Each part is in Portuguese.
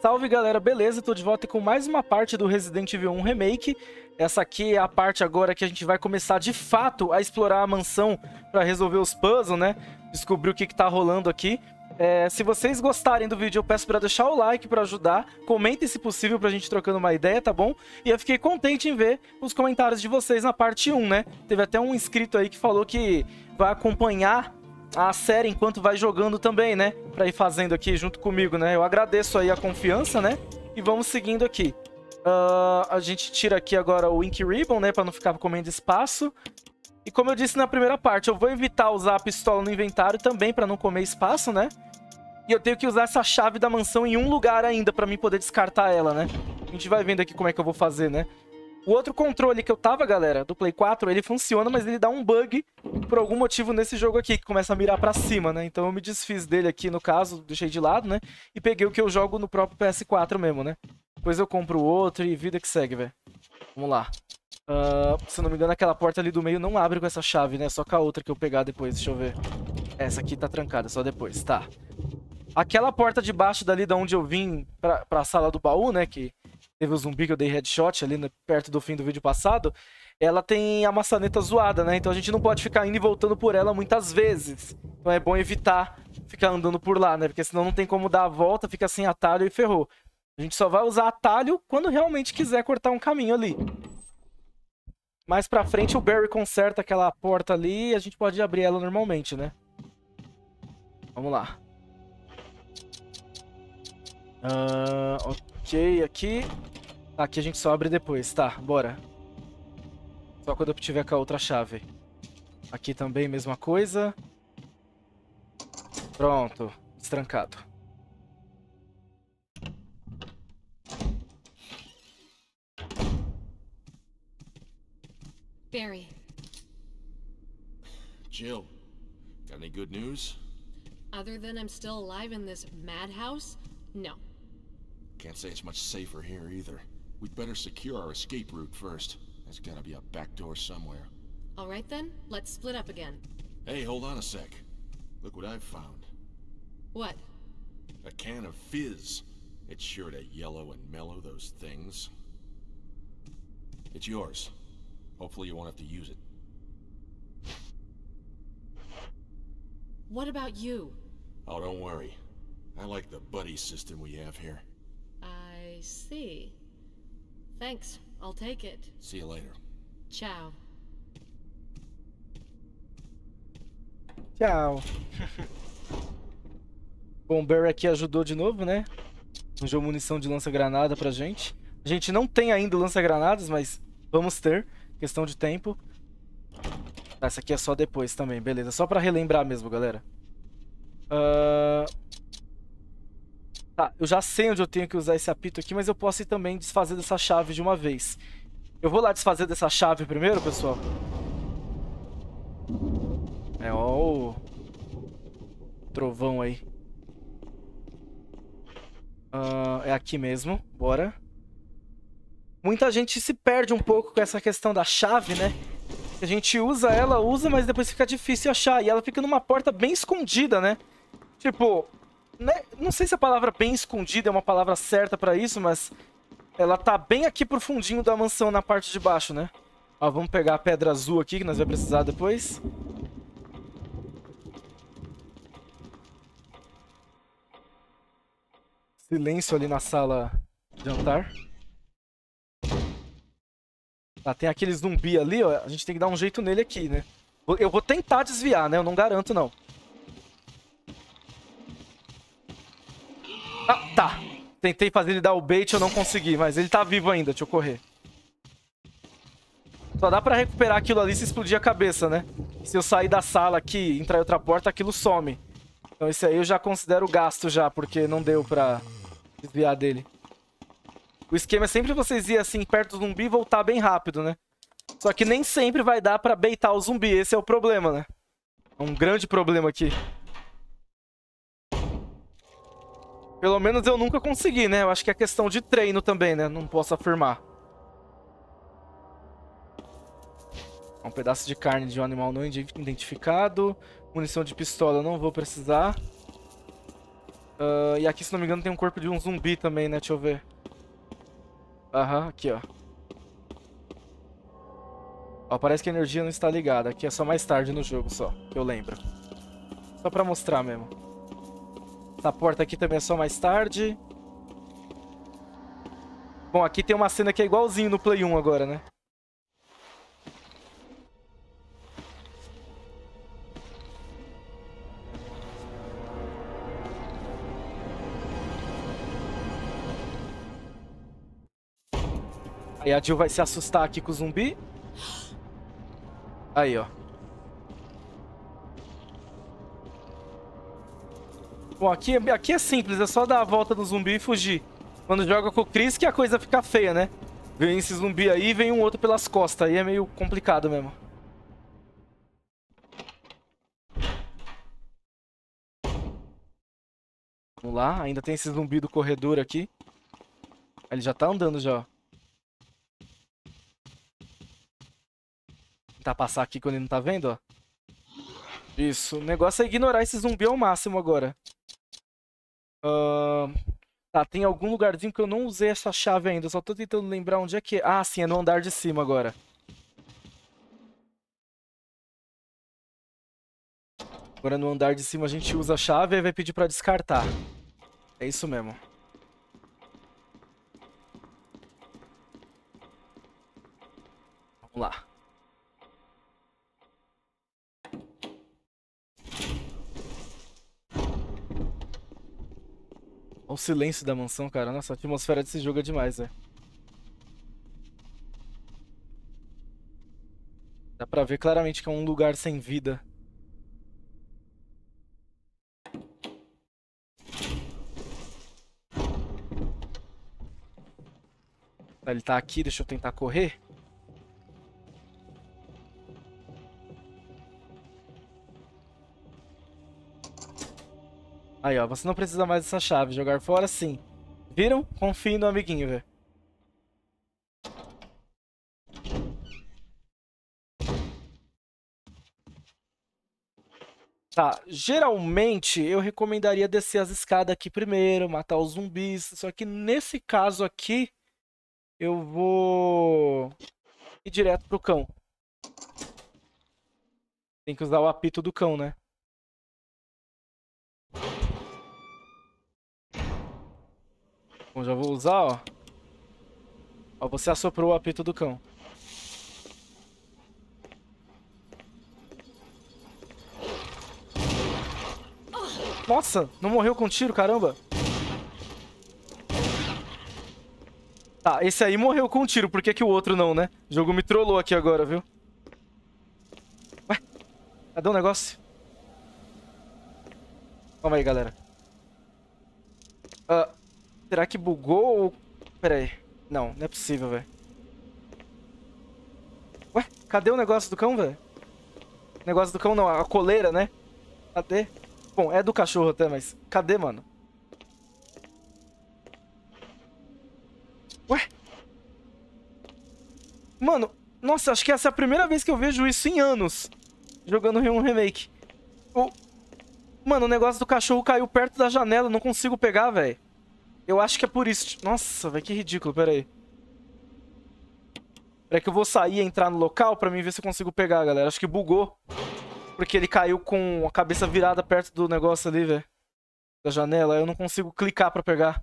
Salve galera, beleza? Tô de volta com mais uma parte do Resident Evil 1 Remake. Essa aqui é a parte agora que a gente vai começar de fato a explorar a mansão para resolver os puzzles, né? Descobrir o que, que tá rolando aqui. É, se vocês gostarem do vídeo, eu peço para deixar o like para ajudar. Comentem se possível pra gente trocando uma ideia, tá bom? E eu fiquei contente em ver os comentários de vocês na parte 1, né? Teve até um inscrito aí que falou que vai acompanhar a série enquanto vai jogando também, né? Pra ir fazendo aqui junto comigo, né? Eu agradeço aí a confiança, né? E vamos seguindo aqui. Uh, a gente tira aqui agora o Ink Ribbon, né? Pra não ficar comendo espaço. E como eu disse na primeira parte, eu vou evitar usar a pistola no inventário também para não comer espaço, né? E eu tenho que usar essa chave da mansão em um lugar ainda para mim poder descartar ela, né? A gente vai vendo aqui como é que eu vou fazer, né? O outro controle que eu tava, galera, do Play 4, ele funciona, mas ele dá um bug por algum motivo nesse jogo aqui, que começa a mirar pra cima, né? Então eu me desfiz dele aqui, no caso, deixei de lado, né? E peguei o que eu jogo no próprio PS4 mesmo, né? Depois eu compro outro e vida que segue, velho. Vamos lá. Uh, se não me engano, aquela porta ali do meio não abre com essa chave, né? Só com a outra que eu pegar depois, deixa eu ver. Essa aqui tá trancada, só depois, tá. Aquela porta de baixo dali da onde eu vim pra, pra sala do baú, né? Que teve o zumbi que eu dei headshot ali no, perto do fim do vídeo passado, ela tem a maçaneta zoada, né? Então a gente não pode ficar indo e voltando por ela muitas vezes. Então é bom evitar ficar andando por lá, né? Porque senão não tem como dar a volta, fica sem atalho e ferrou. A gente só vai usar atalho quando realmente quiser cortar um caminho ali. Mais pra frente o Barry conserta aquela porta ali e a gente pode abrir ela normalmente, né? Vamos lá. Uh, ah, ok. Ok, aqui. Aqui a gente só abre depois. Tá, bora. Só quando eu tiver com a outra chave. Aqui também, mesma coisa. Pronto. Destrancado. Barry. Jill, got any good news? Other than I'm still alive in this madhouse? No. Can't say it's much safer here either. We'd better secure our escape route first. There's gotta be a back door somewhere. Alright then, let's split up again. Hey, hold on a sec. Look what I've found. What? A can of fizz. It's sure to yellow and mellow those things. It's yours. Hopefully you won't have to use it. What about you? Oh, don't worry. I like the buddy system we have here. Sim, see. Thanks. I'll take it. See you later. Ciao. Tchau. Bom, Barry aqui ajudou de novo, né? Jogou munição de lança-granada pra gente. A gente não tem ainda lança-granadas, mas vamos ter. Questão de tempo. essa aqui é só depois também, beleza. Só pra relembrar mesmo, galera. Uh... Tá, eu já sei onde eu tenho que usar esse apito aqui, mas eu posso ir também desfazer dessa chave de uma vez. Eu vou lá desfazer dessa chave primeiro, pessoal. É, ó o... Trovão aí. Uh, é aqui mesmo, bora. Muita gente se perde um pouco com essa questão da chave, né? A gente usa ela, usa, mas depois fica difícil achar. E ela fica numa porta bem escondida, né? Tipo, né, não sei se a palavra bem escondida é uma palavra certa para isso, mas ela tá bem aqui pro fundinho da mansão, na parte de baixo, né? Ó, vamos pegar a pedra azul aqui, que nós vamos precisar depois. Silêncio ali na sala de jantar. Tá, ah, tem aquele zumbi ali, ó. A gente tem que dar um jeito nele aqui, né? Eu vou tentar desviar, né? Eu não garanto, não. Ah, tá. Tentei fazer ele dar o bait, eu não consegui, mas ele tá vivo ainda, deixa eu correr. Só dá pra recuperar aquilo ali se explodir a cabeça, né? Se eu sair da sala aqui e entrar em outra porta, aquilo some. Então isso aí eu já considero gasto já, porque não deu pra desviar dele. O esquema é sempre vocês ir assim perto do zumbi e voltar bem rápido, né? Só que nem sempre vai dar pra beitar o zumbi, esse é o problema, né? É um grande problema aqui. Pelo menos eu nunca consegui, né? Eu acho que é questão de treino também, né? Não posso afirmar. Um pedaço de carne de um animal não identificado. Munição de pistola não vou precisar. Uh, e aqui, se não me engano, tem um corpo de um zumbi também, né? Deixa eu ver. Aham, uhum, aqui, ó. Ó, parece que a energia não está ligada. Aqui é só mais tarde no jogo, só. Que eu lembro. Só pra mostrar mesmo essa porta aqui também é só mais tarde. Bom, aqui tem uma cena que é igualzinho no Play 1 agora, né? Aí a Jill vai se assustar aqui com o zumbi. Aí, ó. Bom, aqui, é, aqui é simples, é só dar a volta no zumbi e fugir. Quando joga com o Chris que a coisa fica feia, né? Vem esse zumbi aí e vem um outro pelas costas. Aí é meio complicado mesmo. Vamos lá, ainda tem esse zumbi do corredor aqui. Ah, ele já tá andando já, Tentar passar aqui quando ele não tá vendo, ó. Isso, o negócio é ignorar esse zumbi ao máximo agora tá, tem algum lugarzinho que eu não usei essa chave ainda. só tô tentando lembrar onde é que é. Ah, sim, é no andar de cima agora. Agora no andar de cima a gente usa a chave e vai pedir pra descartar. É isso mesmo. Vamos lá. o silêncio da mansão, cara. Nossa, a atmosfera desse jogo é demais, velho. Dá pra ver claramente que é um lugar sem vida. Ele tá aqui, deixa eu tentar correr. Aí, ó. Você não precisa mais dessa chave. Jogar fora, sim. Viram? Confiem no amiguinho, velho. Tá, geralmente eu recomendaria descer as escadas aqui primeiro, matar os zumbis, só que nesse caso aqui eu vou ir direto pro cão. Tem que usar o apito do cão, né? já vou usar, ó. Ó, você assoprou o apito do cão. Nossa, não morreu com tiro, caramba. Tá, esse aí morreu com tiro. Por que, que o outro não, né? O jogo me trollou aqui agora, viu? Ué? Cadê o um negócio? Calma aí, galera. Uh, Será que bugou ou... Pera aí. Não, não é possível, velho. Ué, cadê o negócio do cão, velho? Negócio do cão não, a coleira, né? Cadê? Bom, é do cachorro até, tá, mas... Cadê, mano? Ué? Mano, nossa, acho que essa é a primeira vez que eu vejo isso em anos. Jogando um remake. O... Mano, o negócio do cachorro caiu perto da janela, não consigo pegar, velho. Eu acho que é por isso. Nossa, velho, que ridículo, Pera aí. Peraí que eu vou sair e entrar no local pra mim ver se eu consigo pegar, galera. Acho que bugou. Porque ele caiu com a cabeça virada perto do negócio ali, velho. Da janela. Eu não consigo clicar pra pegar.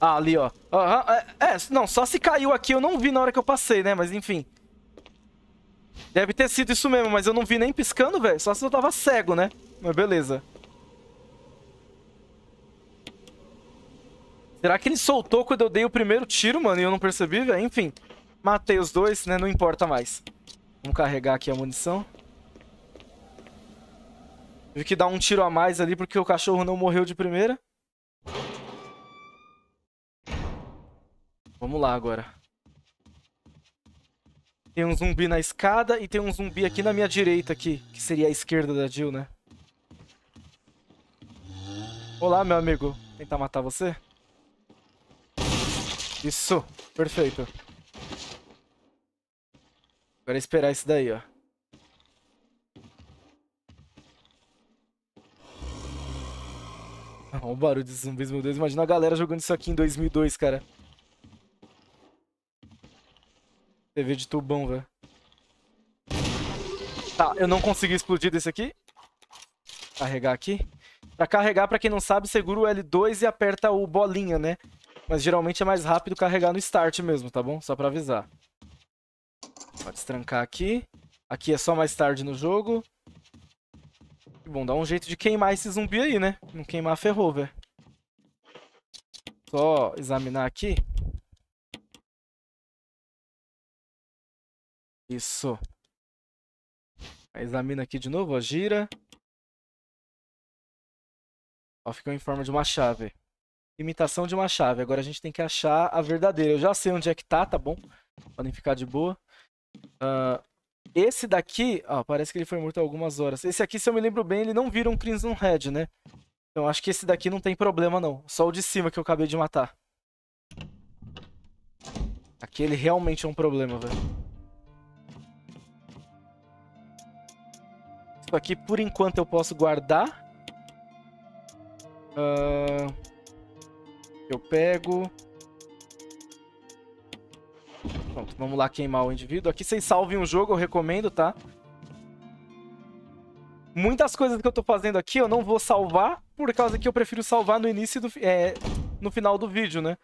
Ah, ali, ó. Uhum. É, não, só se caiu aqui eu não vi na hora que eu passei, né? Mas enfim. Deve ter sido isso mesmo, mas eu não vi nem piscando, velho. Só se eu tava cego, né? Mas beleza. Será que ele soltou quando eu dei o primeiro tiro, mano, e eu não percebi, velho? Enfim, matei os dois, né? Não importa mais. Vamos carregar aqui a munição. Tive que dar um tiro a mais ali porque o cachorro não morreu de primeira. Vamos lá agora. Tem um zumbi na escada e tem um zumbi aqui na minha direita aqui, que seria a esquerda da Jill, né? Olá, meu amigo. tentar matar você? Isso. Perfeito. Agora é esperar isso daí, ó. Olha o barulho de zumbis, meu Deus. Imagina a galera jogando isso aqui em 2002, cara. TV de tubão, velho. Tá, eu não consegui explodir desse aqui. Carregar aqui. Pra carregar, pra quem não sabe, segura o L2 e aperta o bolinha, né? Mas geralmente é mais rápido carregar no start mesmo, tá bom? Só pra avisar. Pode destrancar aqui. Aqui é só mais tarde no jogo. Bom, dá um jeito de queimar esse zumbi aí, né? Não queimar ferrou, velho. Só examinar aqui. Isso. Examina aqui de novo, ó, gira. Ó, ficou em forma de uma chave. Imitação de uma chave. Agora a gente tem que achar a verdadeira. Eu já sei onde é que tá, tá bom? Podem ficar de boa. Uh, esse daqui, ó, parece que ele foi morto há algumas horas. Esse aqui, se eu me lembro bem, ele não vira um Crimson Red, né? Então acho que esse daqui não tem problema, não. Só o de cima que eu acabei de matar. Aqui ele realmente é um problema, velho. Só que por enquanto eu posso guardar. Uh, eu pego. Pronto, vamos lá queimar o indivíduo. Aqui vocês salvem um jogo, eu recomendo, tá? Muitas coisas que eu tô fazendo aqui eu não vou salvar, por causa que eu prefiro salvar no início do, é, no final do vídeo, né?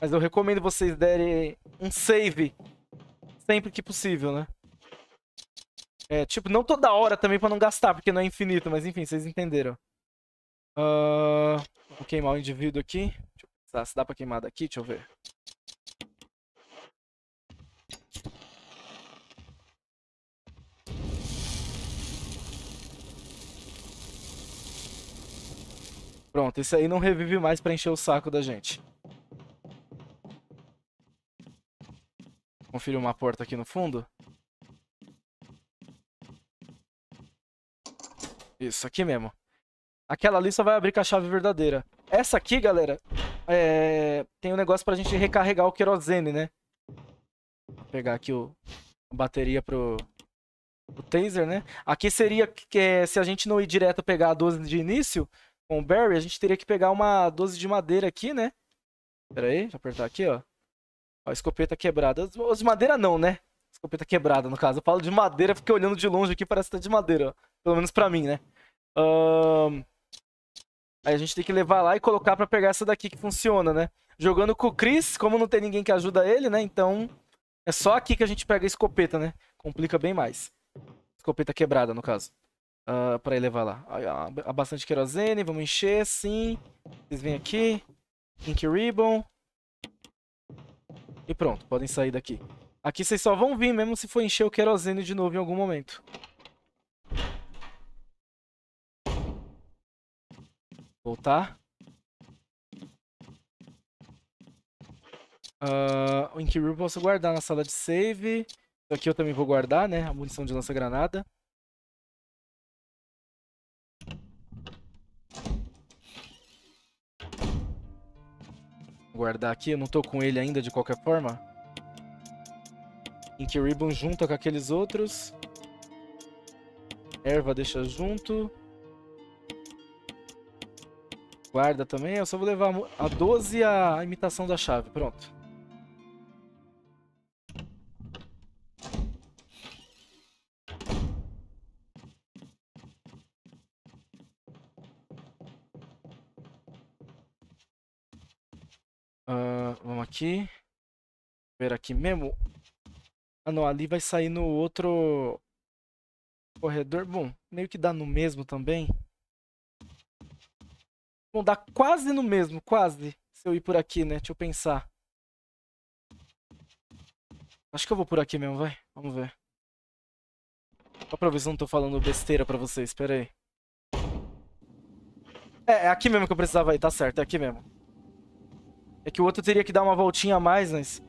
Mas eu recomendo vocês derem um save sempre que possível, né? É, tipo, não toda hora também pra não gastar, porque não é infinito, mas enfim, vocês entenderam. Uh, vou queimar o um indivíduo aqui. Deixa eu pensar se dá pra queimar daqui, deixa eu ver. Pronto, esse aí não revive mais pra encher o saco da gente. Confira uma porta aqui no fundo. Isso, aqui mesmo. Aquela ali só vai abrir com a chave verdadeira. Essa aqui, galera, é... tem um negócio pra gente recarregar o querosene, né? Vou pegar aqui o... a bateria pro... pro taser, né? Aqui seria que é... se a gente não ir direto pegar a 12 de início com o Barry, a gente teria que pegar uma 12 de madeira aqui, né? Pera aí, deixa eu apertar aqui, ó. Ó, escopeta quebrada. Os de madeira não, né? Escopeta quebrada, no caso. Eu falo de madeira, porque olhando de longe aqui, parece que tá de madeira, ó. Pelo menos pra mim, né? Um... Aí a gente tem que levar lá e colocar pra pegar essa daqui que funciona, né? Jogando com o Chris, como não tem ninguém que ajuda ele, né? Então é só aqui que a gente pega a escopeta, né? Complica bem mais. Escopeta quebrada, no caso. Uh, pra ele levar lá. Há bastante querosene, vamos encher, sim. Vocês vêm aqui. Pink Ribbon. E pronto, podem sair daqui. Aqui vocês só vão vir mesmo se for encher o querosene de novo em algum momento. Voltar. Uh, o Inquiry eu posso guardar na sala de save. Isso aqui eu também vou guardar, né? A munição de lança-granada. guardar aqui, eu não tô com ele ainda de qualquer forma. Ink Ribbon junta com aqueles outros. Erva deixa junto guarda também. Eu só vou levar a 12 a imitação da chave. Pronto. Uh, vamos aqui. Ver aqui mesmo. Ah não, ali vai sair no outro corredor. Bom, meio que dá no mesmo também. Bom, dá quase no mesmo, quase. Se eu ir por aqui, né? Deixa eu pensar. Acho que eu vou por aqui mesmo, vai. Vamos ver. Só pra ver se eu não tô falando besteira pra vocês, pera aí. É, é aqui mesmo que eu precisava ir, tá certo, é aqui mesmo. É que o outro teria que dar uma voltinha a mais, mas...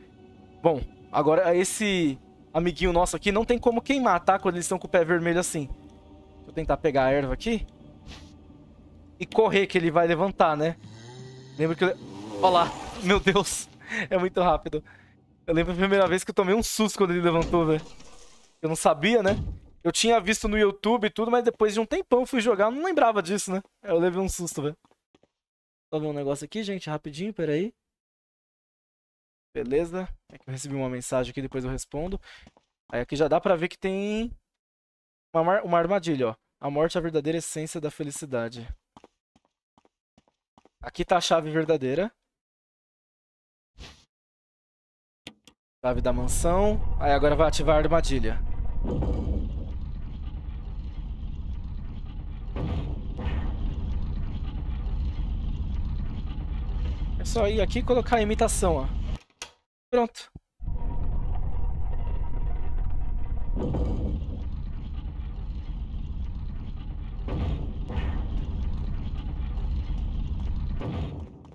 Bom, agora esse amiguinho nosso aqui não tem como queimar, tá? Quando eles estão com o pé vermelho assim. Deixa eu tentar pegar a erva aqui e correr, que ele vai levantar, né? Lembro que eu... Olha lá, meu Deus, é muito rápido. Eu lembro a primeira vez que eu tomei um susto quando ele levantou, velho. Eu não sabia, né? Eu tinha visto no YouTube e tudo, mas depois de um tempão fui jogar, eu não lembrava disso, né? Eu levei um susto, velho. Vou ver um negócio aqui, gente, rapidinho, peraí. Beleza. É que eu recebi uma mensagem aqui, depois eu respondo. Aí aqui já dá pra ver que tem uma, uma armadilha, ó. A morte é a verdadeira essência da felicidade. Aqui tá a chave verdadeira. Chave da mansão. Aí agora vai ativar a armadilha. É só ir aqui e colocar a imitação, ó. Pronto.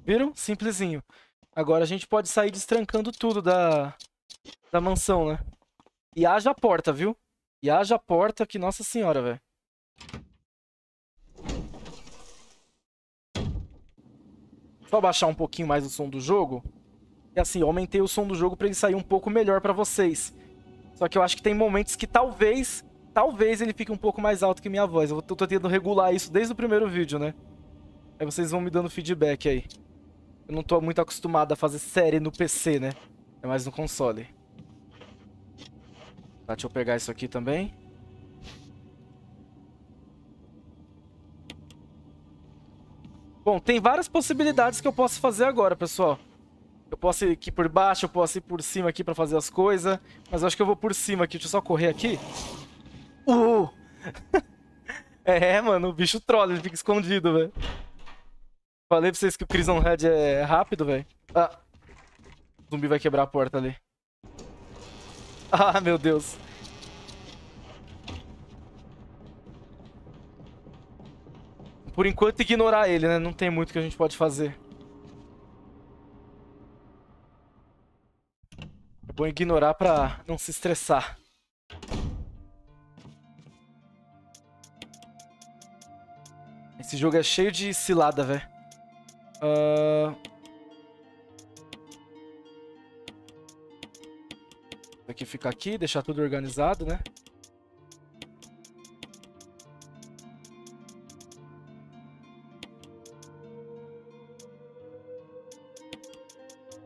Viram? Simplesinho. Agora a gente pode sair destrancando tudo da, da mansão, né? E haja a porta, viu? E haja a porta que, nossa senhora, velho. Só baixar um pouquinho mais o som do jogo. E assim, eu aumentei o som do jogo pra ele sair um pouco melhor pra vocês. Só que eu acho que tem momentos que talvez, talvez ele fique um pouco mais alto que minha voz. Eu tô tentando regular isso desde o primeiro vídeo, né? Aí vocês vão me dando feedback aí. Eu não tô muito acostumado a fazer série no PC, né? É mais no console. Tá, deixa eu pegar isso aqui também. Bom, tem várias possibilidades que eu posso fazer agora, pessoal. Eu posso ir aqui por baixo, eu posso ir por cima aqui pra fazer as coisas. Mas eu acho que eu vou por cima aqui. Deixa eu só correr aqui. Uh! é, mano, o bicho trola, ele fica escondido, velho. Falei pra vocês que o Crimson Head é rápido, velho. Ah. O zumbi vai quebrar a porta ali. Ah, meu Deus. Por enquanto, ignorar ele, né? Não tem muito que a gente pode fazer. É bom ignorar pra não se estressar. Esse jogo é cheio de cilada, velho. Uh... Isso aqui fica aqui, deixar tudo organizado, né?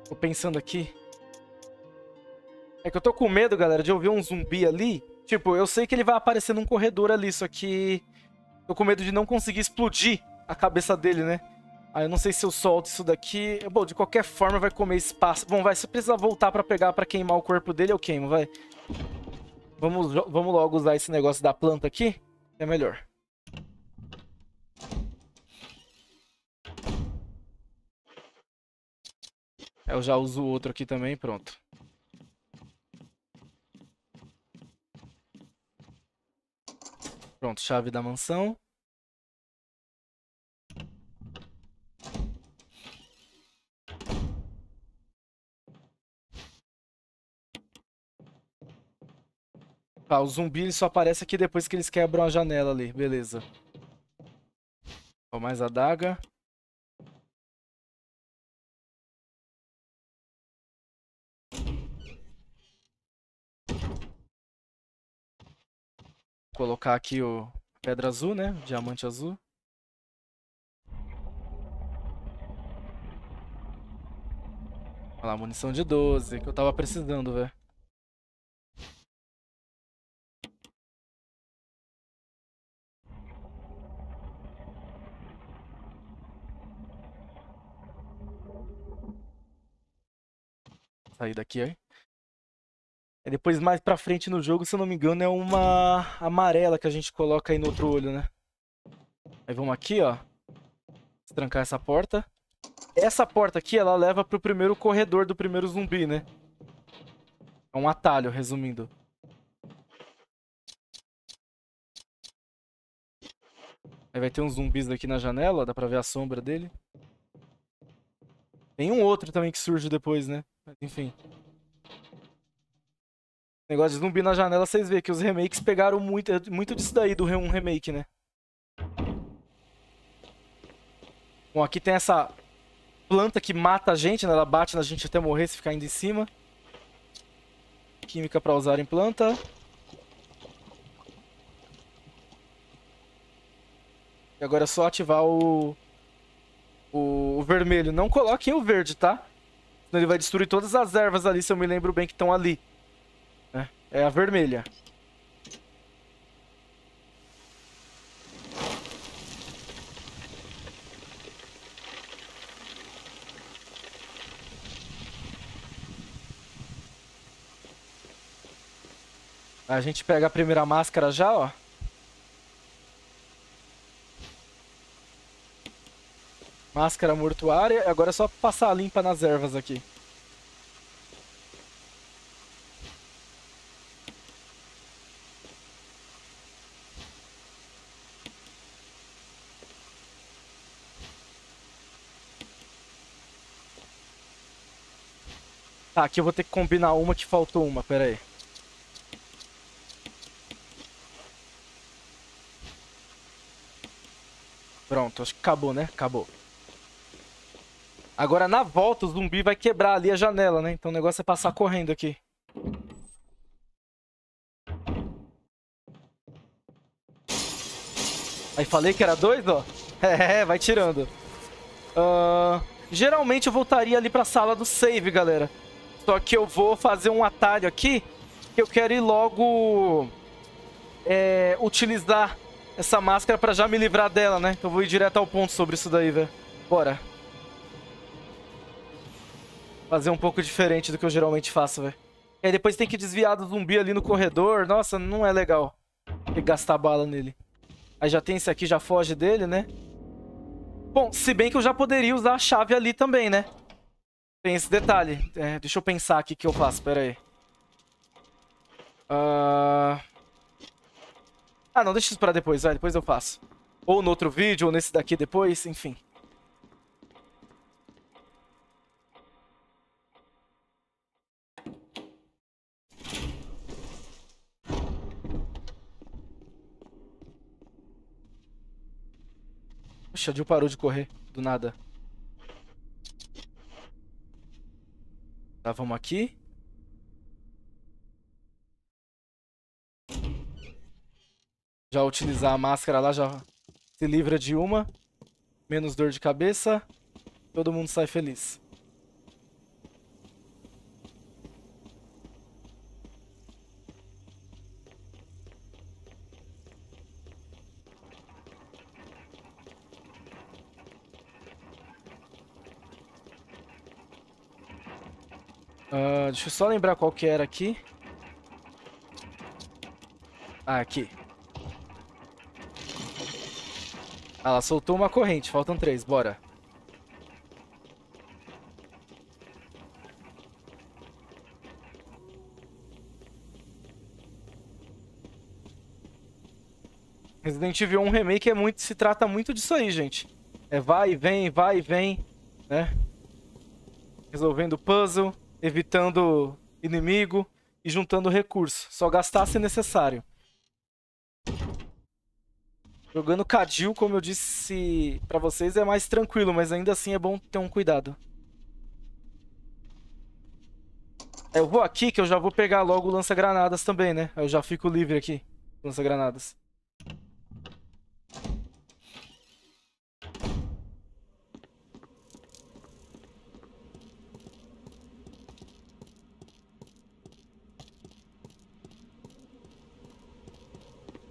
Tô pensando aqui. É que eu tô com medo, galera, de ouvir um zumbi ali. Tipo, eu sei que ele vai aparecer num corredor ali, só que... Tô com medo de não conseguir explodir a cabeça dele, né? Aí ah, eu não sei se eu solto isso daqui. Bom, de qualquer forma vai comer espaço. Bom, vai, se precisar voltar pra pegar pra queimar o corpo dele, eu queimo, vai. Vamos, vamos logo usar esse negócio da planta aqui. É melhor. É, eu já uso o outro aqui também, pronto. Pronto, chave da mansão. Tá, o zumbi só aparece aqui depois que eles quebram a janela ali. Beleza. Vou mais a daga. colocar aqui o pedra azul, né? Diamante azul. Olha lá, munição de 12, que eu tava precisando, velho. sair daqui aí. É. E é, depois, mais pra frente no jogo, se eu não me engano, é uma amarela que a gente coloca aí no outro olho, né? Aí vamos aqui, ó. Trancar essa porta. Essa porta aqui, ela leva pro primeiro corredor do primeiro zumbi, né? É um atalho, resumindo. Aí vai ter uns zumbis aqui na janela, dá pra ver a sombra dele. Tem um outro também que surge depois, né? Enfim. Negócio de zumbi na janela, vocês veem que os remakes pegaram muito, muito disso daí do um remake, né? Bom, aqui tem essa planta que mata a gente, né? Ela bate na gente até morrer se ficar indo em cima. Química pra usar em planta. E agora é só ativar o... O, o vermelho. Não coloquem o verde, tá? Ele vai destruir todas as ervas ali, se eu me lembro bem, que estão ali. Né? É a vermelha. A gente pega a primeira máscara já, ó. Máscara mortuária. Agora é só passar a limpa nas ervas aqui. Tá, aqui eu vou ter que combinar uma que faltou uma, pera aí. Pronto, acho que acabou, né? Acabou. Agora, na volta, o zumbi vai quebrar ali a janela, né? Então o negócio é passar correndo aqui. Aí falei que era dois, ó. É, é, vai tirando. Uh, geralmente eu voltaria ali pra sala do save, galera. Só que eu vou fazer um atalho aqui. Que eu quero ir logo... É, utilizar essa máscara pra já me livrar dela, né? Então eu vou ir direto ao ponto sobre isso daí, velho. Bora. Fazer um pouco diferente do que eu geralmente faço, velho. E aí depois tem que desviar do zumbi ali no corredor. Nossa, não é legal. que gastar bala nele. Aí já tem esse aqui, já foge dele, né? Bom, se bem que eu já poderia usar a chave ali também, né? Tem esse detalhe. É, deixa eu pensar aqui o que eu faço, pera aí. Uh... Ah, não, deixa isso pra depois, vai, depois eu faço. Ou no outro vídeo, ou nesse daqui depois, enfim. Nossa, a parou de correr, do nada. Tá, vamos aqui. Já utilizar a máscara lá, já se livra de uma. Menos dor de cabeça. Todo mundo sai feliz. Ah, deixa eu só lembrar qual que era aqui. Ah, aqui. Ah, ela soltou uma corrente. Faltam três, bora. Resident Evil 1 Remake é muito, se trata muito disso aí, gente. É vai e vem, vai e vem, né? Resolvendo puzzle evitando inimigo e juntando recurso. Só gastar se necessário. Jogando Cadil, como eu disse pra vocês, é mais tranquilo, mas ainda assim é bom ter um cuidado. É, eu vou aqui que eu já vou pegar logo o lança-granadas também, né? Eu já fico livre aqui, lança-granadas.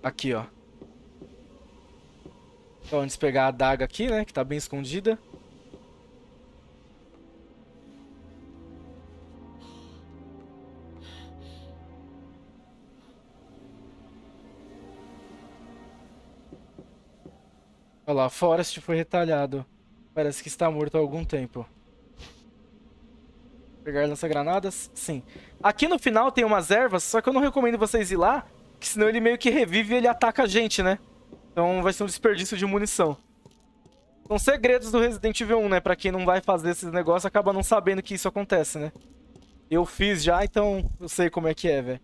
Aqui, ó. Então, antes de pegar a adaga aqui, né, que tá bem escondida. Olha lá, Forest foi retalhado. Parece que está morto há algum tempo. Pegar lança-granadas? Sim. Aqui no final tem umas ervas, só que eu não recomendo vocês ir lá, que senão ele meio que revive e ele ataca a gente, né? Então vai ser um desperdício de munição. São segredos do Resident Evil 1, né? Pra quem não vai fazer esses negócios, acaba não sabendo que isso acontece, né? Eu fiz já, então eu sei como é que é, velho.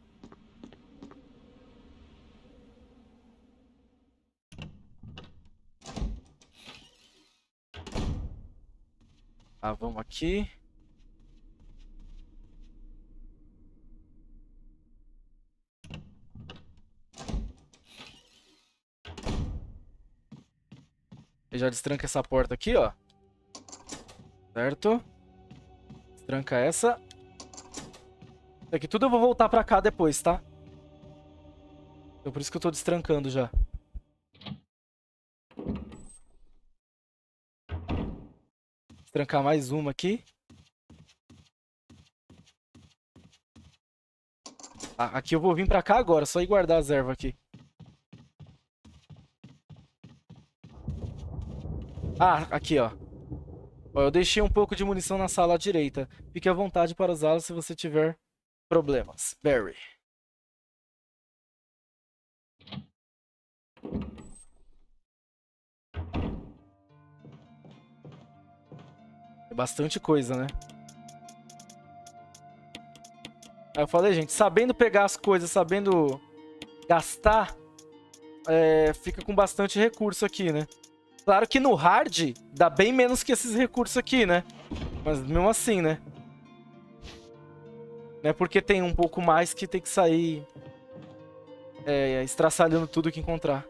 Tá, vamos aqui. já destranca essa porta aqui, ó. Certo? Destranca essa. Isso aqui tudo eu vou voltar pra cá depois, tá? Então por isso que eu tô destrancando já. Trancar mais uma aqui. Ah, aqui eu vou vir pra cá agora, só ir guardar as ervas aqui. Ah, aqui, ó. ó. Eu deixei um pouco de munição na sala à direita. Fique à vontade para usá-la se você tiver problemas. Barry. É bastante coisa, né? Aí eu falei, gente, sabendo pegar as coisas, sabendo gastar, é, fica com bastante recurso aqui, né? Claro que no hard dá bem menos que esses recursos aqui, né? Mas mesmo assim, né? Não é porque tem um pouco mais que tem que sair é, estraçalhando tudo que encontrar.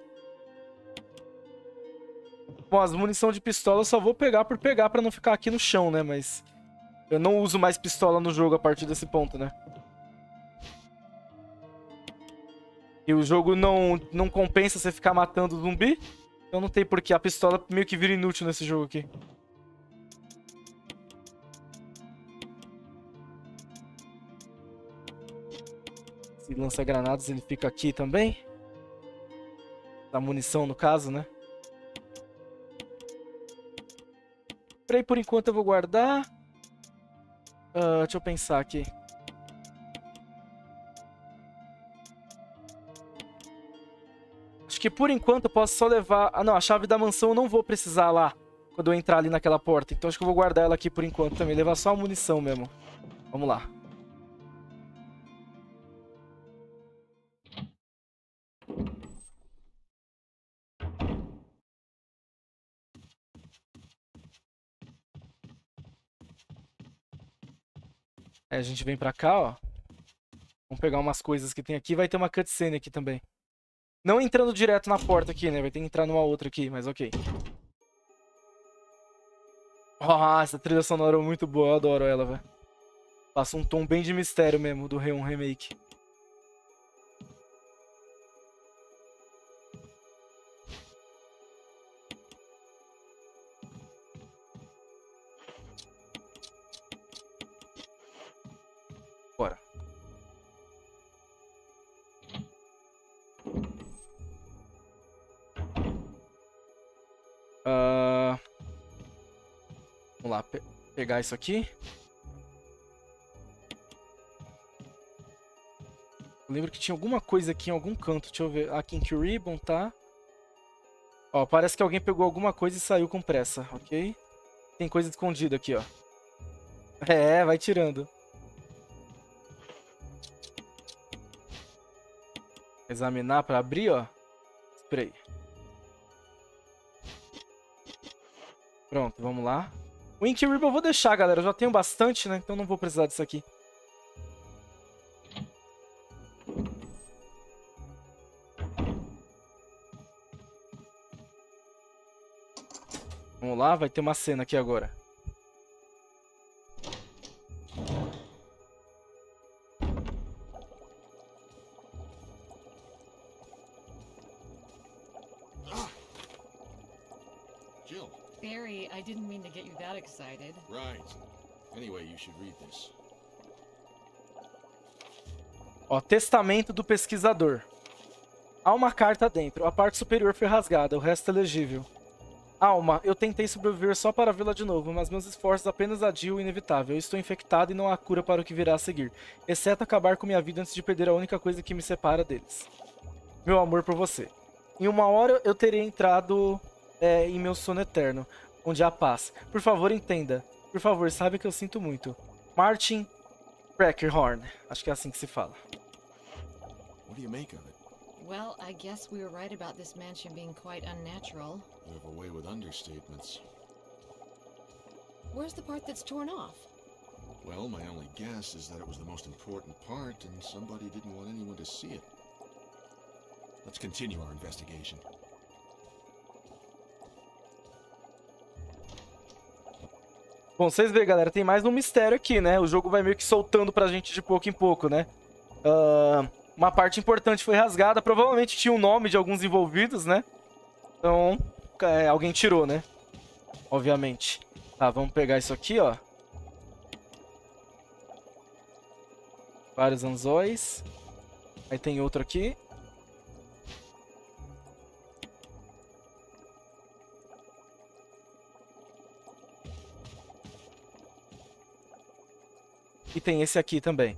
Bom, as munição de pistola eu só vou pegar por pegar pra não ficar aqui no chão, né? Mas eu não uso mais pistola no jogo a partir desse ponto, né? E o jogo não, não compensa você ficar matando zumbi. Eu então não tenho porquê. A pistola meio que vira inútil nesse jogo aqui. Se lança granadas, ele fica aqui também. Da munição, no caso, né? Spray, por enquanto, eu vou guardar. Uh, deixa eu pensar aqui. que por enquanto eu posso só levar... Ah, não, a chave da mansão eu não vou precisar lá quando eu entrar ali naquela porta. Então acho que eu vou guardar ela aqui por enquanto também. Levar só a munição mesmo. Vamos lá. É, a gente vem pra cá, ó. Vamos pegar umas coisas que tem aqui. Vai ter uma cutscene aqui também. Não entrando direto na porta aqui, né? Vai ter que entrar numa outra aqui, mas ok. Nossa, essa trilha sonora é muito boa, eu adoro ela, velho. Passa um tom bem de mistério mesmo do 1 Remake. pegar isso aqui. lembro que tinha alguma coisa aqui em algum canto. Deixa eu ver. Aqui em o Ribbon, tá? Ó, parece que alguém pegou alguma coisa e saiu com pressa, ok? Tem coisa escondida aqui, ó. É, vai tirando. Examinar pra abrir, ó. Spray. Pronto, vamos lá. O Ink Ribbon eu vou deixar, galera. Eu já tenho bastante, né? Então não vou precisar disso aqui. Vamos lá, vai ter uma cena aqui agora. excited. Right. Anyway, you should read this. Ó, testamento do pesquisador. Há uma carta dentro. A parte superior foi rasgada, o resto é legível. Alma, eu tentei sobreviver só para vê-la de novo, mas meus esforços apenas adiam o inevitável. Eu estou infectado e não há cura para o que virá a seguir, exceto acabar com minha vida antes de perder a única coisa que me separa deles. Meu amor por você. Em uma hora eu teria entrado é, em meu sono eterno, onde há paz. Por favor, entenda. Por favor, sabe que eu sinto muito. Martin Crackerhorn. Acho que é assim que se fala. What do you make of it? Well, I guess we were right about this mansion being quite unnatural. You have a way with understatements. Where's the part that's torn off? Well, my only guess is that it was the most important part, and somebody didn't want anyone to see it. Let's continue our investigation. Bom, vocês veem, galera, tem mais um mistério aqui, né? O jogo vai meio que soltando pra gente de pouco em pouco, né? Uh, uma parte importante foi rasgada, provavelmente tinha o nome de alguns envolvidos, né? Então, é, alguém tirou, né? Obviamente. Tá, vamos pegar isso aqui, ó. Vários anzóis. Aí tem outro aqui. E tem esse aqui também.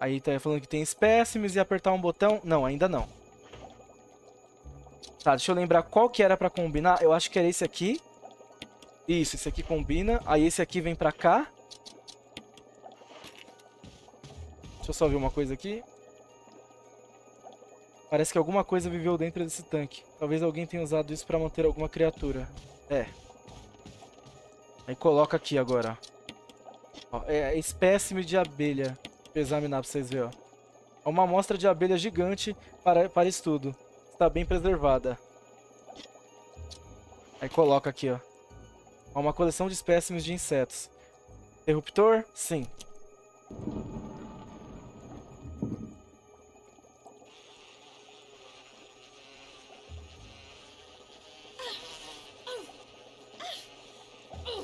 Aí tá falando que tem espécimes e apertar um botão. Não, ainda não. Tá, deixa eu lembrar qual que era pra combinar. Eu acho que era esse aqui. Isso, esse aqui combina. Aí esse aqui vem pra cá. Deixa eu só ver uma coisa aqui. Parece que alguma coisa viveu dentro desse tanque. Talvez alguém tenha usado isso pra manter alguma criatura. É. Aí coloca aqui agora. Ó, é, é espécime de abelha. Vou examinar pra vocês verem, ó. É uma amostra de abelha gigante para, para estudo. Está bem preservada. Aí coloca aqui, ó. É uma coleção de espécimes de insetos. Interruptor? Sim.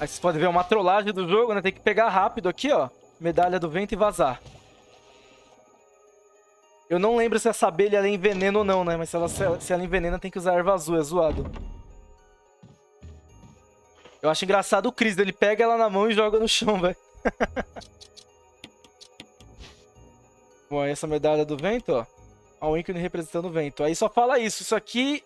Aí vocês podem ver uma trollagem do jogo, né? Tem que pegar rápido aqui, ó. Medalha do vento e vazar. Eu não lembro se essa abelha é envenena ou não, né? Mas se ela, se ela envenena, tem que usar erva azul. É zoado. Eu acho engraçado o Chris. Ele pega ela na mão e joga no chão, velho. Bom, essa medalha do vento, ó. A ícone representando o vento. Aí só fala isso. Isso aqui...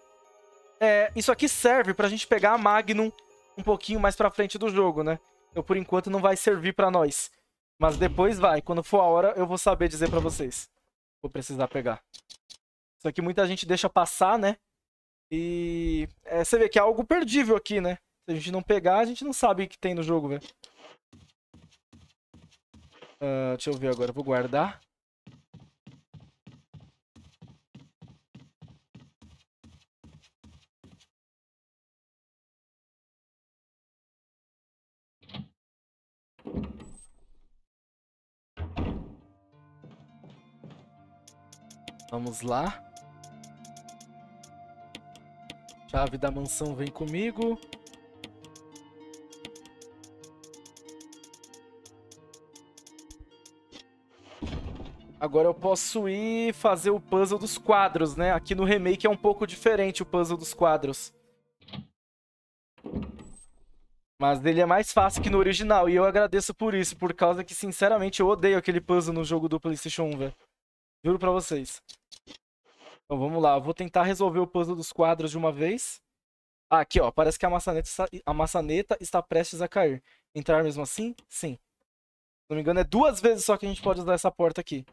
É, isso aqui serve pra gente pegar a Magnum um pouquinho mais pra frente do jogo, né? Então, por enquanto, não vai servir pra nós. Mas depois vai. Quando for a hora, eu vou saber dizer pra vocês. Vou precisar pegar. Só que muita gente deixa passar, né? E é, você vê que é algo perdível aqui, né? Se a gente não pegar, a gente não sabe o que tem no jogo, velho. Uh, deixa eu ver agora. Vou guardar. Vamos lá. Chave da mansão vem comigo. Agora eu posso ir fazer o puzzle dos quadros, né? Aqui no remake é um pouco diferente o puzzle dos quadros. Mas dele é mais fácil que no original, e eu agradeço por isso, por causa que, sinceramente, eu odeio aquele puzzle no jogo do PlayStation 1, velho. Juro pra vocês. Então vamos lá, eu vou tentar resolver o puzzle dos quadros de uma vez. Ah, aqui, ó, parece que a maçaneta, a maçaneta está prestes a cair. Entrar mesmo assim? Sim. Se não me engano, é duas vezes só que a gente pode usar essa porta aqui.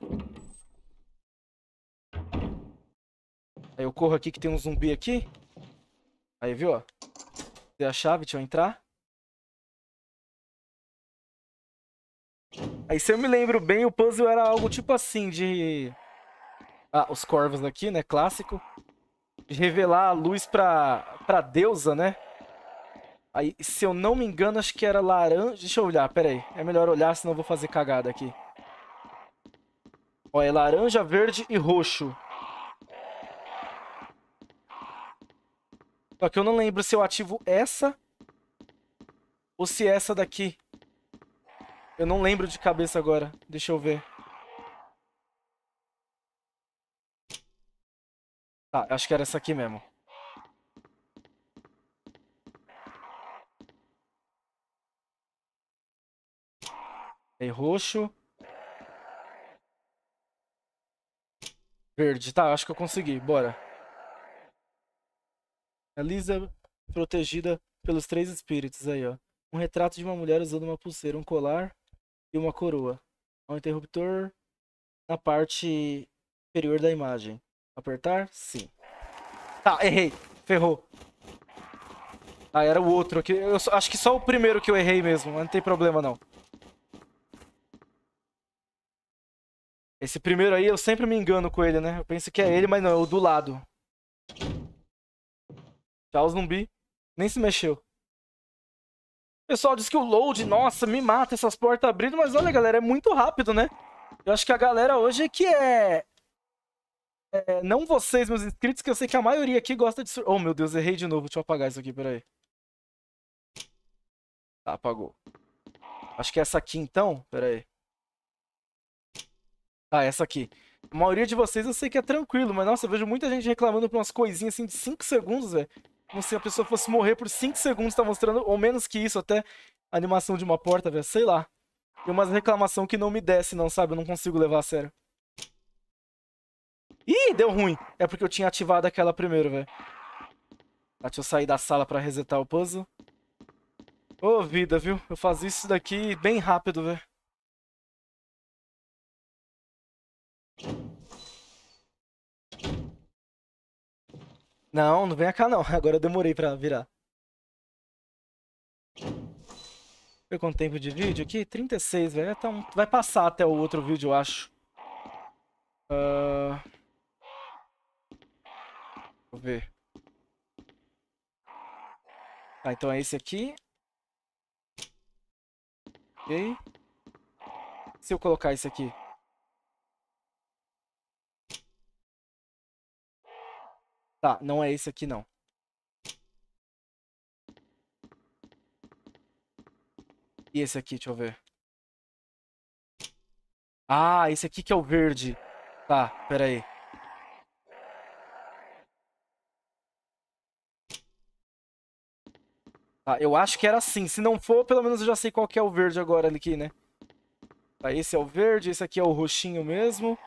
Aí eu corro aqui que tem um zumbi aqui. Aí, viu, ó. Tem a chave, deixa eu entrar. Aí se eu me lembro bem, o puzzle era algo tipo assim, de... Ah, os corvos aqui, né? Clássico. De revelar a luz pra, pra deusa, né? Aí, se eu não me engano, acho que era laranja... Deixa eu olhar, peraí. É melhor olhar, senão eu vou fazer cagada aqui. Ó, é laranja, verde e roxo. Só que eu não lembro se eu ativo essa ou se essa daqui. Eu não lembro de cabeça agora. Deixa eu ver. Tá, acho que era essa aqui mesmo. Tem roxo. Verde. Tá, acho que eu consegui. Bora. Elisa protegida pelos três espíritos aí, ó. Um retrato de uma mulher usando uma pulseira, um colar e uma coroa. É um interruptor na parte superior da imagem. Apertar? Sim. Tá, errei. Ferrou. Ah, era o outro aqui. Eu só, acho que só o primeiro que eu errei mesmo, mas não tem problema não. Esse primeiro aí eu sempre me engano com ele, né? Eu penso que é ele, mas não, é o do lado. Tchau, zumbi. Nem se mexeu pessoal diz que o load, nossa, me mata essas portas abrindo, mas olha, galera, é muito rápido, né? Eu acho que a galera hoje que é... é... Não vocês, meus inscritos, que eu sei que a maioria aqui gosta de... Oh, meu Deus, errei de novo. Deixa eu apagar isso aqui, peraí. Tá, apagou. Acho que é essa aqui, então. Peraí. Ah, é essa aqui. A maioria de vocês eu sei que é tranquilo, mas nossa, eu vejo muita gente reclamando por umas coisinhas assim de 5 segundos, velho como se a pessoa fosse morrer por 5 segundos, tá mostrando, ou menos que isso, até animação de uma porta, velho, sei lá. E uma reclamação que não me desce, não, sabe? Eu não consigo levar a sério. Ih, deu ruim. É porque eu tinha ativado aquela primeiro, velho. Tá, deixa eu sair da sala pra resetar o puzzle. Ô, oh, vida, viu? Eu fazia isso daqui bem rápido, velho. Não, não vem cá não. Agora eu demorei pra virar. Ver quanto tempo de vídeo aqui? 36, velho. Então, vai passar até o outro vídeo, eu acho. Uh... Vou ver. Tá, então é esse aqui. Ok. Se eu colocar esse aqui... Tá, não é esse aqui não. E esse aqui, deixa eu ver. Ah, esse aqui que é o verde. Tá, pera aí. Tá, eu acho que era assim. Se não for, pelo menos eu já sei qual que é o verde agora ali aqui, né? Tá, esse é o verde, esse aqui é o roxinho mesmo.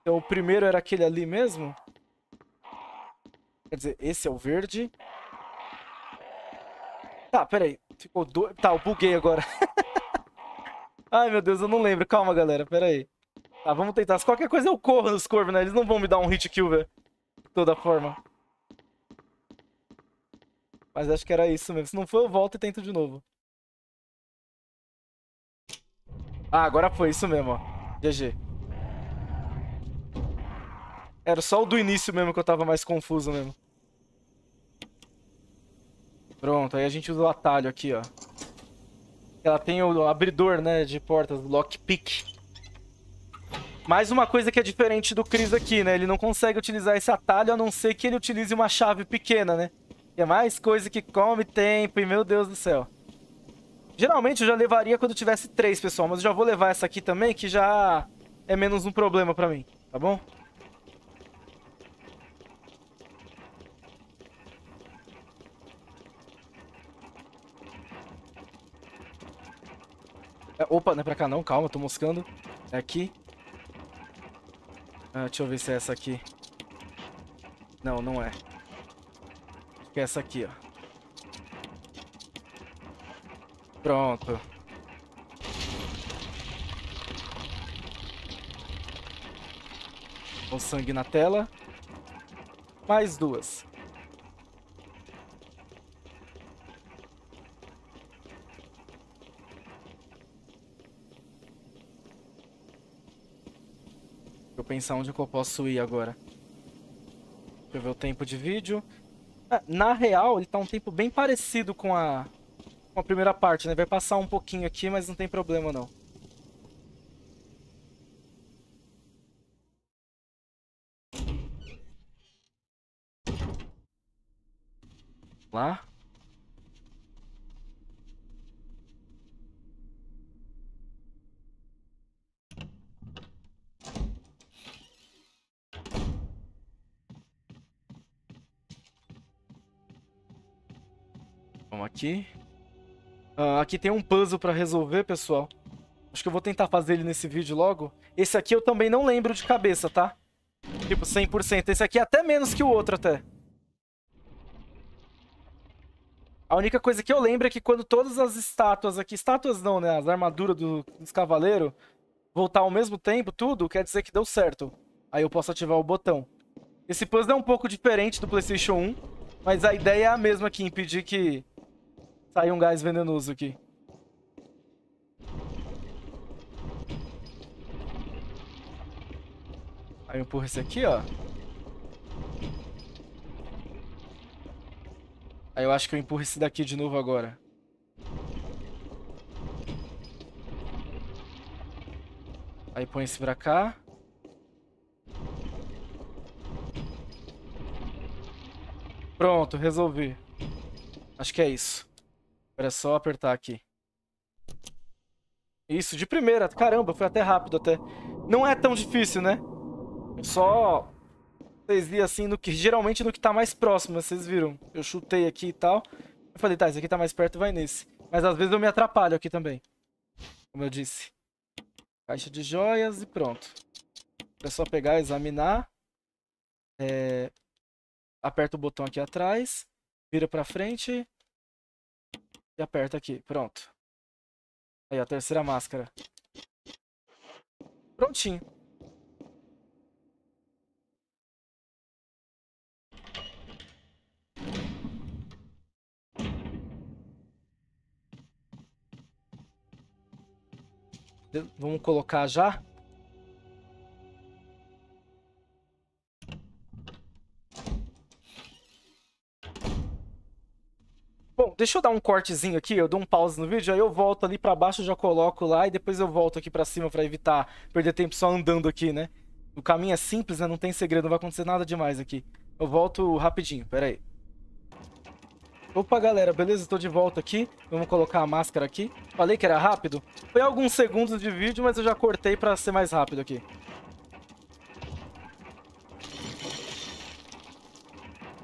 Então o primeiro era aquele ali mesmo. Quer dizer, esse é o verde. Tá, peraí. Ficou dois... Tá, eu buguei agora. Ai, meu Deus, eu não lembro. Calma, galera. Peraí. Tá, vamos tentar. Se qualquer coisa eu corro nos corvos, né? Eles não vão me dar um hit kill, velho. De toda forma. Mas acho que era isso mesmo. Se não for, eu volto e tento de novo. Ah, agora foi. Isso mesmo, ó. GG. Era só o do início mesmo que eu tava mais confuso mesmo. Pronto, aí a gente usa o atalho aqui, ó. Ela tem o abridor, né, de portas, lockpick. Mais uma coisa que é diferente do Chris aqui, né? Ele não consegue utilizar esse atalho, a não ser que ele utilize uma chave pequena, né? Que é mais coisa que come tempo, e meu Deus do céu. Geralmente eu já levaria quando tivesse três, pessoal, mas eu já vou levar essa aqui também, que já é menos um problema pra mim, tá bom? É, opa, não é pra cá não, calma, tô moscando. É aqui. Ah, deixa eu ver se é essa aqui. Não, não é. É essa aqui, ó. Pronto. O sangue na tela. Mais duas. pensar onde é que eu posso ir agora. Deixa eu ver o tempo de vídeo. Ah, na real, ele tá um tempo bem parecido com a, com a primeira parte, né? Vai passar um pouquinho aqui, mas não tem problema não. aqui. Ah, aqui tem um puzzle pra resolver, pessoal. Acho que eu vou tentar fazer ele nesse vídeo logo. Esse aqui eu também não lembro de cabeça, tá? Tipo, 100%. Esse aqui é até menos que o outro, até. A única coisa que eu lembro é que quando todas as estátuas aqui... Estátuas não, né? As armaduras do, dos cavaleiros voltar ao mesmo tempo, tudo, quer dizer que deu certo. Aí eu posso ativar o botão. Esse puzzle é um pouco diferente do PlayStation 1, mas a ideia é a mesma aqui, impedir que Saiu tá um gás venenoso aqui. Aí eu empurro esse aqui, ó. Aí eu acho que eu empurro esse daqui de novo agora. Aí põe esse pra cá. Pronto, resolvi. Acho que é isso. Era só apertar aqui. Isso, de primeira. Caramba, foi até rápido até. Não é tão difícil, né? Eu é só vocês viram assim, no que, geralmente no que tá mais próximo, vocês viram. Eu chutei aqui e tal. Eu falei, tá, esse aqui tá mais perto, vai nesse. Mas às vezes eu me atrapalho aqui também. Como eu disse. Caixa de joias e pronto. É só pegar, examinar. É... Aperta o botão aqui atrás. Vira pra frente. E aperta aqui. Pronto. Aí, a terceira máscara. Prontinho. Vamos colocar já. deixa eu dar um cortezinho aqui, eu dou um pause no vídeo, aí eu volto ali para baixo, já coloco lá e depois eu volto aqui para cima para evitar perder tempo só andando aqui, né? O caminho é simples, né? Não tem segredo, não vai acontecer nada demais aqui. Eu volto rapidinho, peraí. Opa, galera, beleza? Estou de volta aqui. Vamos colocar a máscara aqui. Falei que era rápido. Foi alguns segundos de vídeo, mas eu já cortei para ser mais rápido aqui.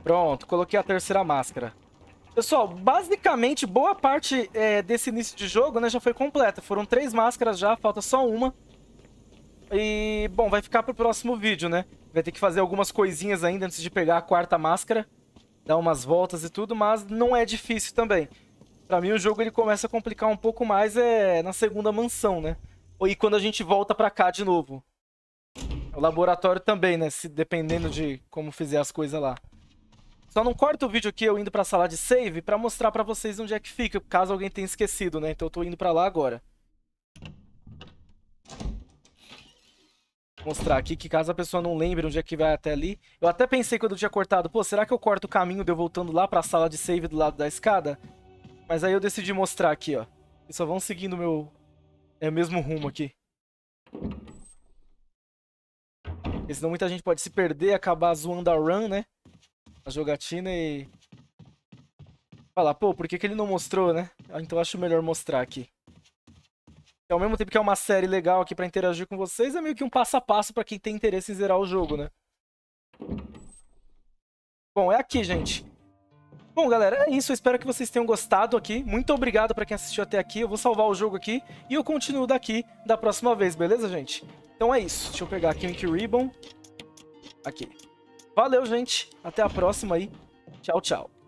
Pronto, coloquei a terceira máscara. Pessoal, basicamente, boa parte é, desse início de jogo né, já foi completa. Foram três máscaras já, falta só uma. E, bom, vai ficar pro próximo vídeo, né? Vai ter que fazer algumas coisinhas ainda antes de pegar a quarta máscara. Dar umas voltas e tudo, mas não é difícil também. Pra mim, o jogo ele começa a complicar um pouco mais é, na segunda mansão, né? E quando a gente volta pra cá de novo. O laboratório também, né? Se dependendo de como fizer as coisas lá. Só não corta o vídeo aqui eu indo pra sala de save pra mostrar pra vocês onde é que fica, caso alguém tenha esquecido, né? Então eu tô indo pra lá agora. Mostrar aqui que caso a pessoa não lembre onde é que vai até ali. Eu até pensei quando eu tinha cortado, pô, será que eu corto o caminho de eu voltando lá pra sala de save do lado da escada? Mas aí eu decidi mostrar aqui, ó. E só vão seguindo o meu... É o mesmo rumo aqui. Porque senão muita gente pode se perder, acabar zoando a run, né? a jogatina e falar, pô, por que, que ele não mostrou, né? Ah, então acho melhor mostrar aqui. E ao mesmo tempo que é uma série legal aqui para interagir com vocês, é meio que um passo a passo para quem tem interesse em zerar o jogo, né? Bom, é aqui, gente. Bom, galera, é isso. Eu espero que vocês tenham gostado aqui. Muito obrigado para quem assistiu até aqui. Eu vou salvar o jogo aqui e eu continuo daqui da próxima vez, beleza, gente? Então é isso. Deixa eu pegar aqui o Ink Ribbon. Aqui. Valeu, gente. Até a próxima aí. Tchau, tchau.